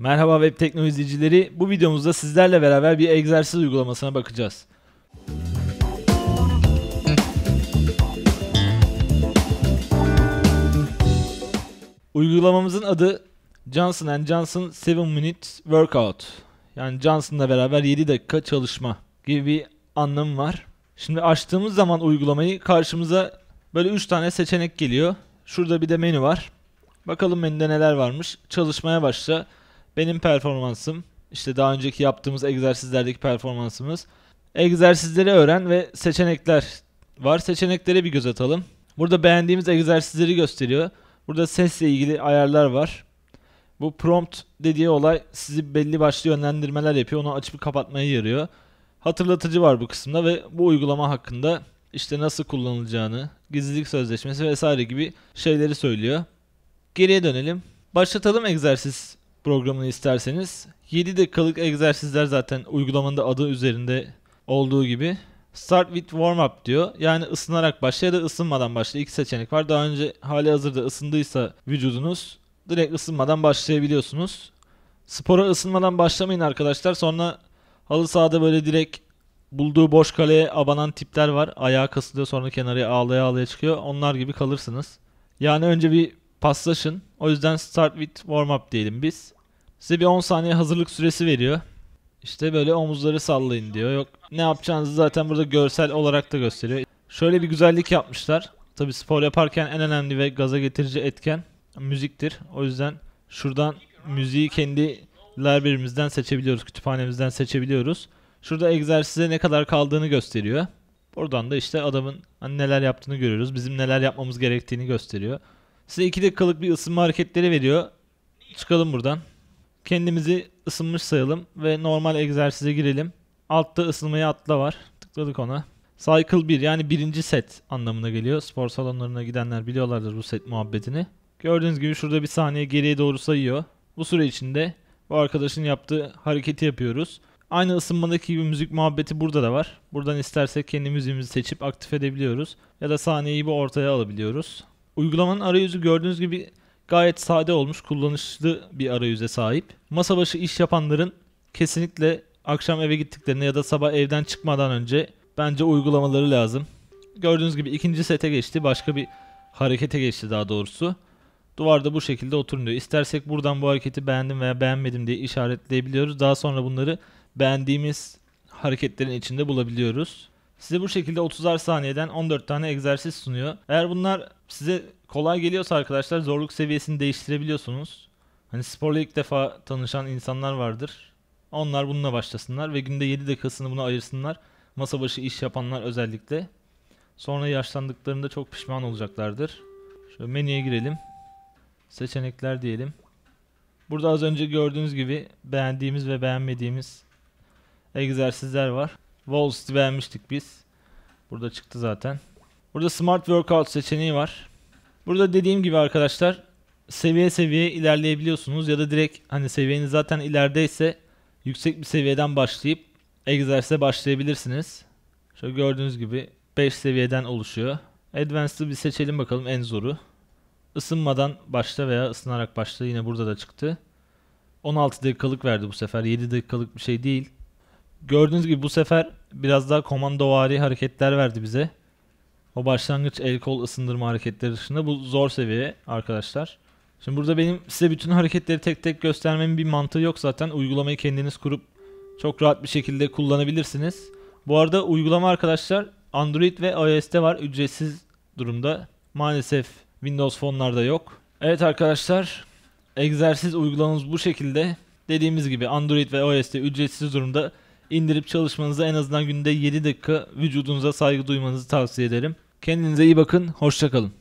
Merhaba web teknoloji izleyicileri. Bu videomuzda sizlerle beraber bir egzersiz uygulamasına bakacağız. Uygulamamızın adı Johnson Johnson 7 Minute Workout. Yani Johnson'la beraber 7 dakika çalışma gibi bir anlamı var. Şimdi açtığımız zaman uygulamayı karşımıza böyle 3 tane seçenek geliyor. Şurada bir de menü var. Bakalım menüde neler varmış. Çalışmaya başla benim performansım, işte daha önceki yaptığımız egzersizlerdeki performansımız. Egzersizleri öğren ve seçenekler var. Seçeneklere bir göz atalım. Burada beğendiğimiz egzersizleri gösteriyor. Burada sesle ilgili ayarlar var. Bu prompt dediği olay sizi belli başlı yönlendirmeler yapıyor. Onu açıp kapatmaya yarıyor. Hatırlatıcı var bu kısımda ve bu uygulama hakkında işte nasıl kullanılacağını, gizlilik sözleşmesi vesaire gibi şeyleri söylüyor. Geriye dönelim. Başlatalım egzersiz programını isterseniz. 7 dakikalık egzersizler zaten uygulamanın adı üzerinde olduğu gibi. Start with warm up diyor. Yani ısınarak başla ya da ısınmadan başla. İki seçenek var. Daha önce hali hazırda ısındıysa vücudunuz direkt ısınmadan başlayabiliyorsunuz. Spora ısınmadan başlamayın arkadaşlar. Sonra halı sahada böyle direkt bulduğu boş kaleye abanan tipler var. Ayağı kasılıyor sonra kenarıya ağlaya ağlaya çıkıyor. Onlar gibi kalırsınız. Yani önce bir paslaşın. O yüzden start with warm up diyelim biz. Size bir 10 saniye hazırlık süresi veriyor. İşte böyle omuzları sallayın diyor. Yok ne yapacağınızı zaten burada görsel olarak da gösteriyor. Şöyle bir güzellik yapmışlar. Tabi spor yaparken en önemli ve gaza getirici etken müziktir. O yüzden şuradan müziği kendi library'imizden seçebiliyoruz. Kütüphanemizden seçebiliyoruz. Şurada egzersize ne kadar kaldığını gösteriyor. Oradan da işte adamın hani neler yaptığını görüyoruz. Bizim neler yapmamız gerektiğini gösteriyor. Size 2 dakikalık bir ısınma hareketleri veriyor. Çıkalım buradan. Kendimizi ısınmış sayalım ve normal egzersize girelim. Altta ısınmayı atla var. Tıkladık ona. Cycle 1 yani birinci set anlamına geliyor. Spor salonlarına gidenler biliyorlardır bu set muhabbetini. Gördüğünüz gibi şurada bir saniye geriye doğru sayıyor. Bu süre içinde bu arkadaşın yaptığı hareketi yapıyoruz. Aynı ısınmadaki gibi müzik muhabbeti burada da var. Buradan istersek kendi müziğimizi seçip aktif edebiliyoruz. Ya da saniyeyi bir ortaya alabiliyoruz. Uygulamanın arayüzü gördüğünüz gibi Gayet sade olmuş, kullanışlı bir arayüze sahip. Masa başı iş yapanların kesinlikle akşam eve gittiklerinde ya da sabah evden çıkmadan önce bence uygulamaları lazım. Gördüğünüz gibi ikinci sete geçti. Başka bir harekete geçti daha doğrusu. Duvarda bu şekilde oturun diyor. İstersek buradan bu hareketi beğendim veya beğenmedim diye işaretleyebiliyoruz. Daha sonra bunları beğendiğimiz hareketlerin içinde bulabiliyoruz. Size bu şekilde 30'ar saniyeden 14 tane egzersiz sunuyor. Eğer bunlar size kolay geliyorsa arkadaşlar zorluk seviyesini değiştirebiliyorsunuz. Hani sporla ilk defa tanışan insanlar vardır. Onlar bununla başlasınlar ve günde 7 dakikasını buna ayırsınlar. Masa başı iş yapanlar özellikle. Sonra yaşlandıklarında çok pişman olacaklardır. Şöyle menüye girelim. Seçenekler diyelim. Burada az önce gördüğünüz gibi beğendiğimiz ve beğenmediğimiz egzersizler var. Wall Street beğenmiştik biz. Burada çıktı zaten. Burada Smart Workout seçeneği var. Burada dediğim gibi arkadaşlar seviye seviye ilerleyebiliyorsunuz ya da direkt hani seviyeniz zaten ilerideyse yüksek bir seviyeden başlayıp egzersize başlayabilirsiniz. Şöyle gördüğünüz gibi 5 seviyeden oluşuyor. Advanced'ı bir seçelim bakalım en zoru. Isınmadan başla veya ısınarak başla yine burada da çıktı. 16 dakikalık verdi bu sefer 7 dakikalık bir şey değil. Gördüğünüz gibi bu sefer biraz daha komandovari hareketler verdi bize. O başlangıç el kol ısındırma hareketleri dışında bu zor seviye arkadaşlar. Şimdi burada benim size bütün hareketleri tek tek göstermemin bir mantığı yok zaten. Uygulamayı kendiniz kurup çok rahat bir şekilde kullanabilirsiniz. Bu arada uygulama arkadaşlar Android ve iOS'te var ücretsiz durumda. Maalesef Windows fonlarda yok. Evet arkadaşlar egzersiz uygulamamız bu şekilde. Dediğimiz gibi Android ve iOS'te ücretsiz durumda indirip çalışmanıza en azından günde 7 dakika vücudunuza saygı duymanızı tavsiye ederim. Kendinize iyi bakın, hoşçakalın.